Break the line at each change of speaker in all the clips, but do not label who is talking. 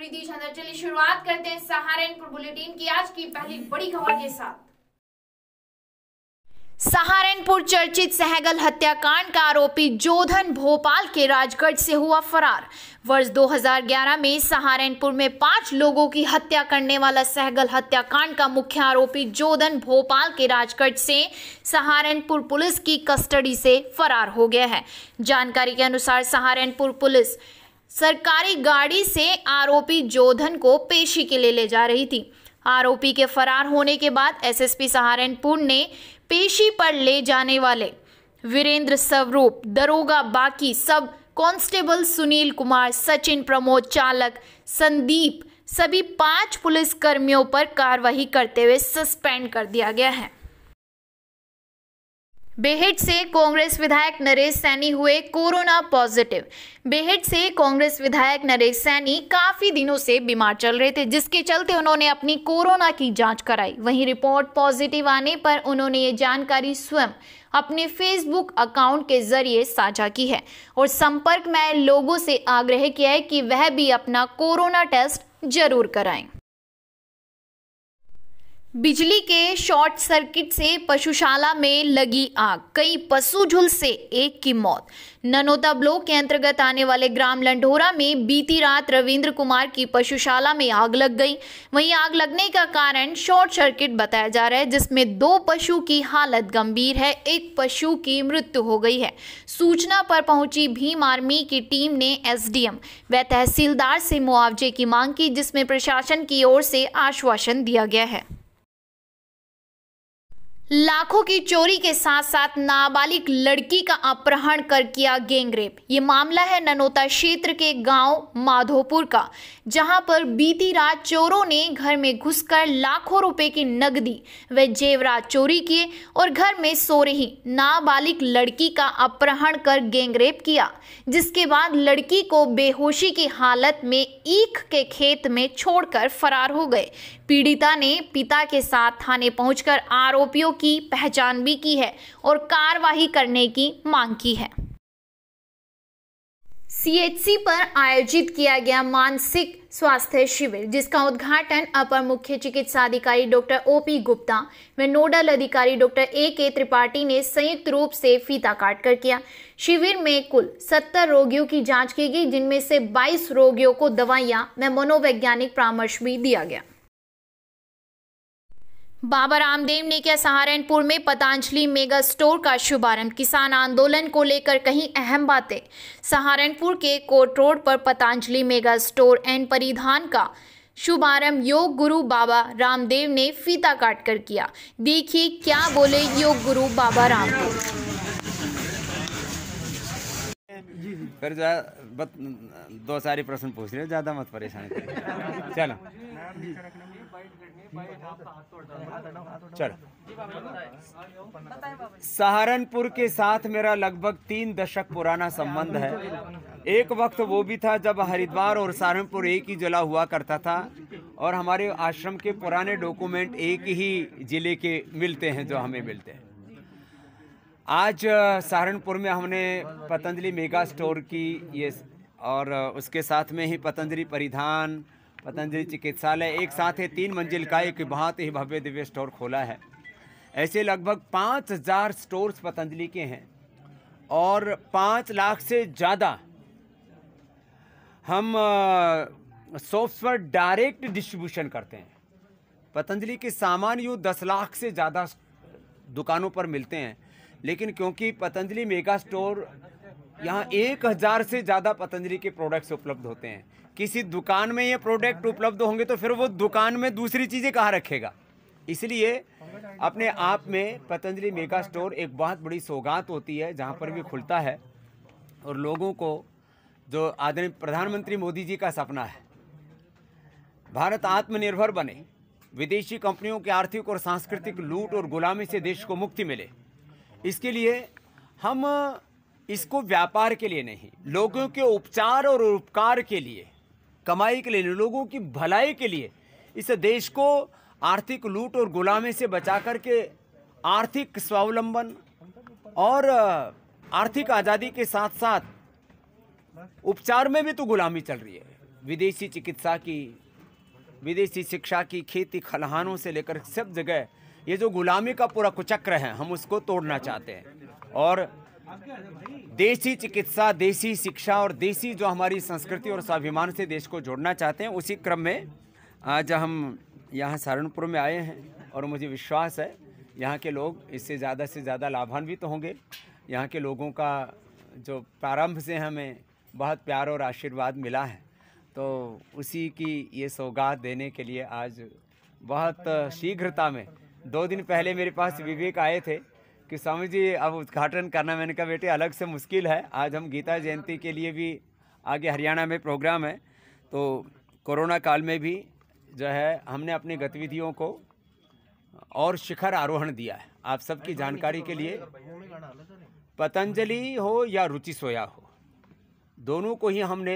प्रीति चंद्र चलिए शुरुआत करते हैं सहारनपुर बुलेटिन की आज की पहली बड़ी खबर के साथ सहारनपुर चर्चित सहगल हत्याकांड का आरोपी जोधन भोपाल के राजगढ़ से हुआ फरार वर्ष 2011 में सहारनपुर में पांच लोगों की हत्या करने वाला सहगल हत्याकांड का मुख्य आरोपी जोधन भोपाल के राजगढ़ से सहारनपुर पुलिस की कस्टडी से फरार हो गया है जानकारी के अनुसार सहारनपुर पुलिस सरकारी गाड़ी से आरोपी जोधन को पेशी के लिए ले जा रही थी आरोपी के फरार होने के बाद एसएसपी सहारनपुर ने पेशी पर ले जाने वाले वीरेंद्र स्वरूप दरोगा बाकी सब कांस्टेबल सुनील कुमार सचिन प्रमोद चालक संदीप सभी पांच पुलिस कर्मियों पर कार्रवाई करते हुए सस्पेंड कर दिया गया है बेहट से कांग्रेस विधायक नरेश सैनी हुए कोरोना पॉजिटिव बेहट से कांग्रेस विधायक नरेश सैनी काफ़ी दिनों से बीमार चल रहे थे जिसके चलते उन्होंने अपनी कोरोना की जांच कराई वहीं रिपोर्ट पॉजिटिव आने पर उन्होंने ये जानकारी स्वयं अपने फेसबुक अकाउंट के जरिए साझा की है और संपर्क में लोगों से आग्रह किया है कि वह भी अपना कोरोना टेस्ट जरूर कराएं बिजली के शॉर्ट सर्किट से पशुशाला में लगी आग कई पशु झुलसे एक की मौत ननोता ब्लॉक के अंतर्गत आने वाले ग्राम लंडोरा में बीती रात रविंद्र कुमार की पशुशाला में आग लग गई वहीं आग लगने का कारण शॉर्ट सर्किट बताया जा रहा है जिसमें दो पशु की हालत गंभीर है एक पशु की मृत्यु हो गई है सूचना पर पहुंची भीम आर्मी की टीम ने एस व तहसीलदार से मुआवजे की मांग की जिसमें प्रशासन की ओर से आश्वासन दिया गया है लाखों की चोरी के साथ साथ नाबालिग लड़की का अपहरण कर किया गैंगरेप ये मामला है ननोता क्षेत्र के गांव माधोपुर का जहां पर बीती रात चोरों ने घर में घुसकर लाखों रुपए की नकदी व जेवरात चोरी किए और घर में सो रही नाबालिग लड़की का अपहरण कर गैंगरेप किया जिसके बाद लड़की को बेहोशी की हालत में ईख के खेत में छोड़कर फरार हो गए पीड़िता ने पिता के साथ थाने पहुंचकर आरोपियों की पहचान भी की है और कार्रवाई करने की मांग की है सीएचसी पर आयोजित किया गया मानसिक स्वास्थ्य शिविर जिसका उद्घाटन अपर मुख्य चिकित्सा अधिकारी डॉक्टर ओपी गुप्ता व नोडल अधिकारी डॉक्टर ए के त्रिपाठी ने संयुक्त रूप से फीता काट कर किया शिविर में कुल 70 रोगियों की जांच की गई जिनमें से 22 रोगियों को दवाइयां व मनोवैज्ञानिक परामर्श भी दिया गया बाबा रामदेव ने किया सहारनपुर में पतंजलि मेगा स्टोर का शुभारंभ किसान आंदोलन को लेकर कहीं अहम बातें सहारनपुर के कोट रोड पर पतंजलि मेगा स्टोर एंड परिधान का शुभारंभ योग गुरु बाबा रामदेव ने फीता काट कर किया देखिए क्या बोले योग गुरु बाबा रामदेव
फिर जो दो सारी प्रश्न पूछ रहे ज़्यादा मत परेशान चलो चलो सहारनपुर के साथ मेरा लगभग तीन दशक पुराना संबंध है एक वक्त वो भी था जब हरिद्वार और सहारनपुर एक ही जिला हुआ करता था और हमारे आश्रम के पुराने डॉक्यूमेंट एक ही जिले के मिलते हैं जो हमें मिलते हैं आज सहारनपुर में हमने पतंजलि मेगा स्टोर की ये और उसके साथ में ही पतंजलि परिधान पतंजलि चिकित्सालय एक साथ ही तीन मंजिल का एक बहुत ही भव्य दिव्य स्टोर खोला है ऐसे लगभग पाँच हजार स्टोर पतंजलि के हैं और पाँच लाख से ज़्यादा हम सॉफ्टवेयर पर डायरेक्ट डिस्ट्रीब्यूशन करते हैं पतंजलि के सामान यूँ दस लाख से ज़्यादा दुकानों पर मिलते हैं लेकिन क्योंकि पतंजलि मेगा स्टोर यहाँ एक हज़ार से ज़्यादा पतंजलि के प्रोडक्ट्स उपलब्ध होते हैं किसी दुकान में ये प्रोडक्ट उपलब्ध होंगे तो फिर वो दुकान में दूसरी चीज़ें कहाँ रखेगा इसलिए अपने आप में पतंजलि मेगा स्टोर एक बहुत बड़ी सौगात होती है जहाँ पर भी खुलता है और लोगों को जो आदरणीय प्रधानमंत्री मोदी जी का सपना है भारत आत्मनिर्भर बने विदेशी कंपनियों के आर्थिक और सांस्कृतिक लूट और गुलामी से देश को मुक्ति मिले इसके लिए हम इसको व्यापार के लिए नहीं लोगों के उपचार और उपकार के लिए कमाई के लिए लोगों की भलाई के लिए इस देश को आर्थिक लूट और गुलामी से बचा कर के आर्थिक स्वावलंबन और आर्थिक आज़ादी के साथ साथ उपचार में भी तो गुलामी चल रही है विदेशी चिकित्सा की विदेशी शिक्षा की खेती खलहानों से लेकर सब जगह ये जो गुलामी का पूरा कुचक्र है हम उसको तोड़ना चाहते हैं और देसी चिकित्सा देसी शिक्षा और देसी जो हमारी संस्कृति और स्वाभिमान से देश को जोड़ना चाहते हैं उसी क्रम में आज हम यहाँ सहारनपुर में आए हैं और मुझे विश्वास है यहाँ के लोग इससे ज़्यादा से ज़्यादा लाभान्वित तो होंगे यहाँ के लोगों का जो प्रारंभ से हमें बहुत प्यार और आशीर्वाद मिला है तो उसी की ये सौगात देने के लिए आज बहुत शीघ्रता में दो दिन पहले मेरे पास विवेक आए थे कि स्वामी जी अब उद्घाटन करना मैंने कहा बेटे अलग से मुश्किल है आज हम गीता जयंती के लिए भी आगे हरियाणा में प्रोग्राम है तो कोरोना काल में भी जो है हमने अपनी गतिविधियों को और शिखर आरोहण दिया है आप सबकी जानकारी के लिए पतंजलि हो या रुचि सोया हो दोनों को ही हमने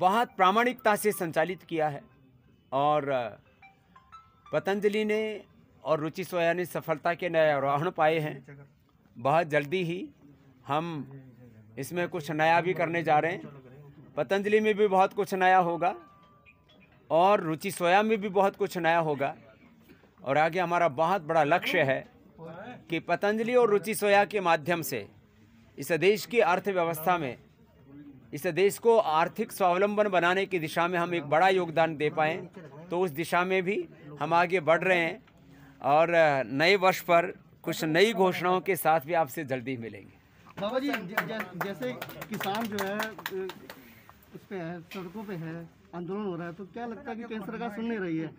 बहुत प्रामाणिकता से संचालित किया है और पतंजलि ने और रुचि सोया ने सफलता के नए आरोहण पाए हैं बहुत जल्दी ही हम इसमें कुछ नया भी करने जा रहे हैं पतंजलि में भी बहुत कुछ नया होगा और रुचि सोया में भी बहुत कुछ नया होगा और आगे हमारा बहुत बड़ा लक्ष्य है कि पतंजलि और रुचि सोया के माध्यम से इस देश की अर्थव्यवस्था में इस देश को आर्थिक स्वावलंबन बनाने की दिशा में हम एक बड़ा योगदान दे पाएँ तो उस दिशा में भी हम आगे बढ़ रहे हैं और नए वर्ष पर कुछ नई घोषणाओं के साथ भी आपसे जल्दी मिलेंगे बाबा जी जैसे किसान जो है उस पे है सड़कों पे है आंदोलन हो रहा है तो क्या लगता है कि केंद्र सरकार सुन नहीं रही है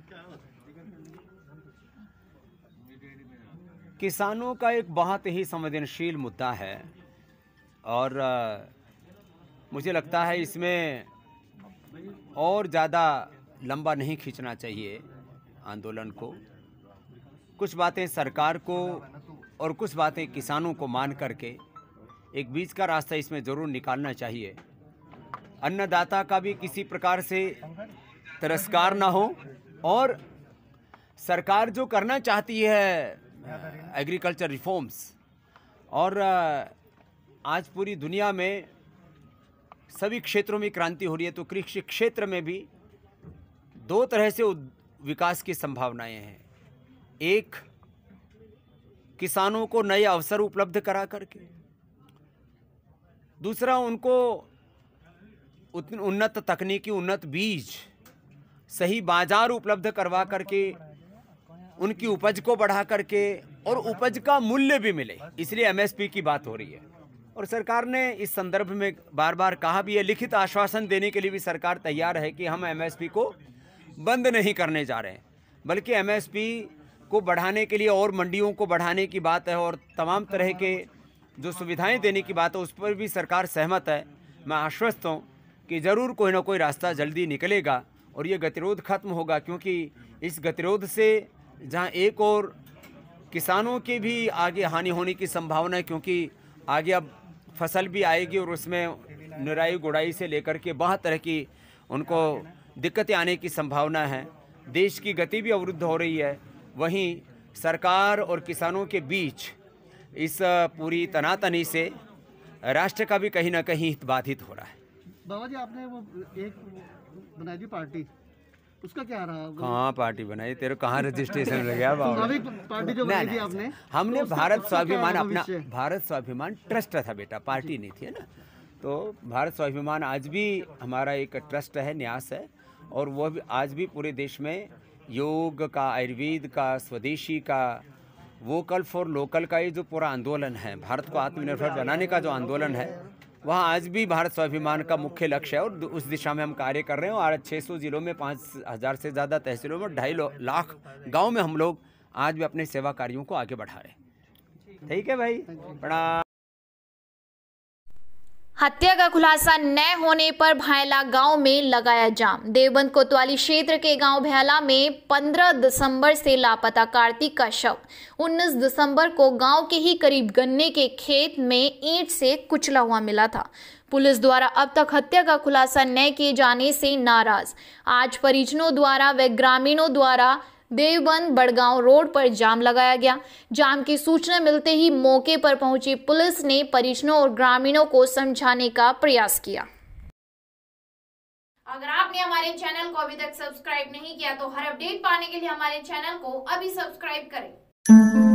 किसानों का एक बहुत ही संवेदनशील मुद्दा है और मुझे लगता है इसमें और ज़्यादा लंबा नहीं खींचना चाहिए आंदोलन को कुछ बातें सरकार को और कुछ बातें किसानों को मान करके एक बीच का रास्ता इसमें ज़रूर निकालना चाहिए अन्नदाता का भी किसी प्रकार से तिरस्कार ना हो और सरकार जो करना चाहती है एग्रीकल्चर रिफॉर्म्स और आज पूरी दुनिया में सभी क्षेत्रों में क्रांति हो रही है तो कृषि क्षेत्र में भी दो तरह से विकास की संभावनाएं हैं एक किसानों को नए अवसर उपलब्ध करा करके दूसरा उनको उन्नत तकनीकी उन्नत बीज सही बाजार उपलब्ध करवा करके उनकी उपज को बढ़ा करके और उपज का मूल्य भी मिले इसलिए एमएसपी की बात हो रही है और सरकार ने इस संदर्भ में बार बार कहा भी है लिखित आश्वासन देने के लिए भी सरकार तैयार है कि हम एमएसपी को बंद नहीं करने जा रहे हैं बल्कि एमएसपी को बढ़ाने के लिए और मंडियों को बढ़ाने की बात है और तमाम तरह के जो सुविधाएं देने की बात है उस पर भी सरकार सहमत है मैं आश्वस्त हूँ कि ज़रूर कोई ना कोई रास्ता जल्दी निकलेगा और ये गतिरोध खत्म होगा क्योंकि इस गतिरोध से जहाँ एक और किसानों के भी आगे हानि होने की संभावना है क्योंकि आगे अब फसल भी आएगी और उसमें निराई गुड़ाई से लेकर के बहुत तरह की उनको दिक्कतें आने की संभावना है देश की गति भी अवरुद्ध हो रही है वहीं सरकार और किसानों के बीच इस पूरी तनातनी से राष्ट्र का भी कहीं ना कहीं बाधित हो रहा है बाबा जी आपने वो एक बनाई थी पार्टी उसका क्या रहा कहाँ पार्टी बनाई तेरे कहाँ रजिस्ट्रेशन लग गया पार्टी जो बनाई थी आपने हमने तो भारत स्वाभिमान अपना भारत स्वाभिमान ट्रस्ट था बेटा पार्टी नहीं थी है ना तो भारत स्वाभिमान आज भी हमारा एक ट्रस्ट है न्यास है और वह भी आज भी पूरे देश में योग का आयुर्वेद का स्वदेशी का वोकल फॉर लोकल का ये जो पूरा आंदोलन है भारत को आत्मनिर्भर बनाने का जो आंदोलन है वह आज भी भारत स्वाभिमान का मुख्य लक्ष्य है और उस दिशा में हम कार्य कर रहे हैं और छः सौ ज़िलों में पाँच हज़ार से ज़्यादा तहसीलों में ढाई लाख गाँव में हम लोग आज भी अपने सेवा कार्यों को आगे बढ़ा रहे हैं ठीक है भाई बड़ा
हत्या का खुलासा न होने पर भायला गांव में लगाया जाम देवबंद कोतवाली क्षेत्र के गांव भैला में 15 दिसंबर से लापता कार्तिक का शव 19 दिसंबर को गांव के ही करीब गन्ने के खेत में ईंट से कुचला हुआ मिला था पुलिस द्वारा अब तक हत्या का खुलासा न किए जाने से नाराज आज परिजनों द्वारा व ग्रामीणों द्वारा देवबंद बड़गांव रोड पर जाम लगाया गया जाम की सूचना मिलते ही मौके पर पहुंची पुलिस ने परिजनों और ग्रामीणों को समझाने का प्रयास किया अगर आपने हमारे चैनल को अभी तक सब्सक्राइब नहीं किया तो हर अपडेट पाने के लिए हमारे चैनल को अभी सब्सक्राइब करें